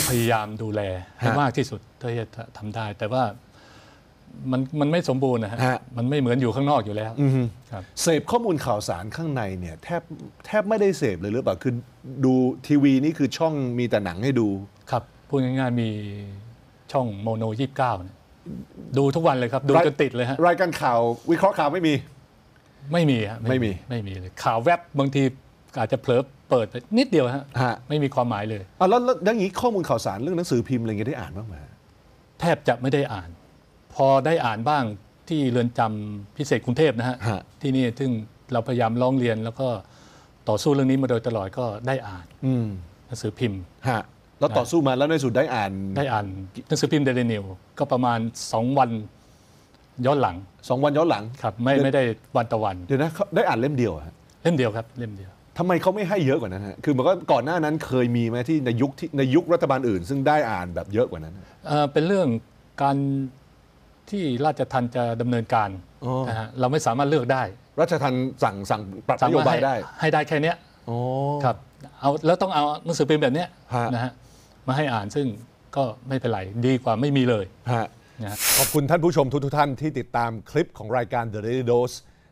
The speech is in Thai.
องพยายามดูแลให้มากที่สุดเท่าที่จะทำได้ แต่ว่า มันมันไม่สมบูรณ์นะฮะ มันไม่เหมือนอยู่ข้างนอกอยู่แล้วครับเสพข้อมูลข่าวสารข้างในเนี่ย แทบแทบไม่ได้เสพเลยหรือเปล่าคือดูทีวีนี่คือช่องมีแต่หนังให้ดูครับพูดง่ายๆมีช่องโมโนยี่สิบเก้าเนี่ยดูทุกวันเลยครับดูจนติดเลยฮะรายการข่าววิเคราะห์ข่าวไม่มี ไม่มีฮะไม่มีไม่มีเลยข่าวแวบบางทีอาจจะเผลอเปิดไปนิดเดียวฮะฮะไม่มีความหมายเลยอแล้วแล้วอย่างนี้ข้อมูลข่าวสารเรื่องหนังสือพิมพ์อะไรเงี้ยได้อ่านบ้างไหมแทบจะไม่ได้อ่าน พอได้อ่านบ้างที่เรือนจำพิเศษกรุงเทพนะฮะฮะที่นี่ซึ่งเราพยายามร้องเรียน แล้วก็ต่อสู้เรื่องนี้มาโดยตลอดก็ได้อ่านอืหนังสือพิมพ์แล้วต่อสู้มาแล้วในสุดได้อ่านได้อ่าน หนังสือพิมพ์เดลินิวก็ประมาณสองวันย้อนหลังสองวันย้อนหลังครับ ไม่ไม่ได้วันต่อวันเดี๋ยวนะได้อ่านเล่มเดียวฮะเล่มเดียวครับเล่มเดียวทำไมเขาไม่ให้เยอะกว่านั้นฮะ คือมันก็ก่อนหน้านั้นเคยมีไหมที่ในยุคที่ในยุครัฐบาลอื่นซึ่งได้อ่านแบบเยอะกว่านั้น เป็นเรื่องการที่ราชทันจะดำเนินการนะฮะเราไม่สามารถเลือกได้รัชทันสั่งสั่งปรับนโยบายได้ ให้ได้แค่เนี้ยครับ เอาแล้วต้องเอาหนังสือพิมพ์แบบเนี้ยนะฮะมาให้อ่านซึ่งก็ไม่เป็นไร ดีกว่าไม่มีเลยฮะนะขอบคุณท่านผู้ชมทุกทท่านที่ติดตามคลิปของรายการ The Daily Dose